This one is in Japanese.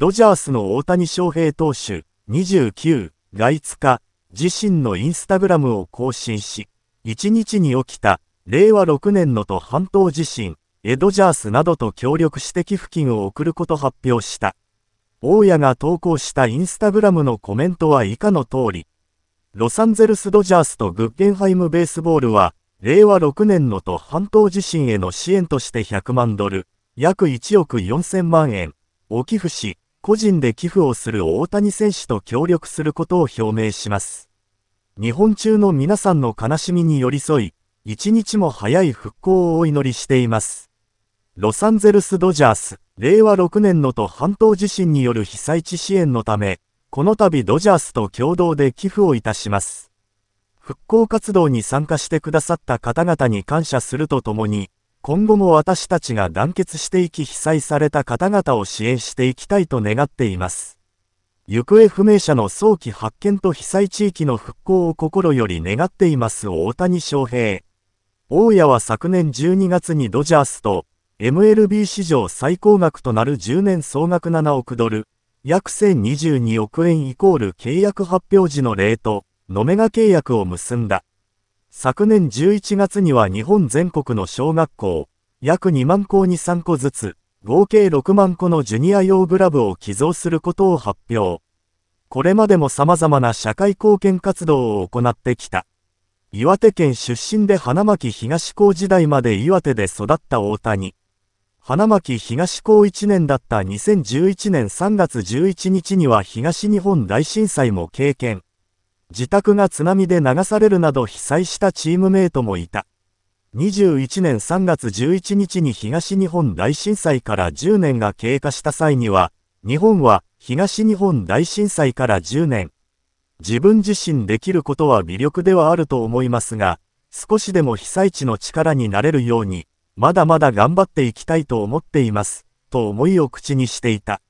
ドジャースの大谷翔平投手29が5日、自身のインスタグラムを更新し、1日に起きた令和6年のと半島地震、エドジャースなどと協力して寄付金を送ること発表した。大家が投稿したインスタグラムのコメントは以下の通り、ロサンゼルスドジャースとグッゲンハイムベースボールは、令和6年のと半島地震への支援として100万ドル、約1億4000万円を寄付し、個人で寄付をする大谷選手と協力することを表明します。日本中の皆さんの悲しみに寄り添い、一日も早い復興をお祈りしています。ロサンゼルス・ドジャース、令和6年のと半島地震による被災地支援のため、この度ドジャースと共同で寄付をいたします。復興活動に参加してくださった方々に感謝するとともに、今後も私たちが団結していき被災された方々を支援していきたいと願っています。行方不明者の早期発見と被災地域の復興を心より願っています大谷翔平。大谷は昨年12月にドジャースと MLB 史上最高額となる10年総額7億ドル、約1022億円イコール契約発表時のレート、ノメガ契約を結んだ。昨年11月には日本全国の小学校、約2万校に3個ずつ、合計6万個のジュニア用グラブを寄贈することを発表。これまでも様々な社会貢献活動を行ってきた。岩手県出身で花巻東高時代まで岩手で育った大谷。花巻東高1年だった2011年3月11日には東日本大震災も経験。自宅が津波で流されるなど被災したチームメイトもいた。21年3月11日に東日本大震災から10年が経過した際には、日本は東日本大震災から10年。自分自身できることは魅力ではあると思いますが、少しでも被災地の力になれるように、まだまだ頑張っていきたいと思っています、と思いを口にしていた。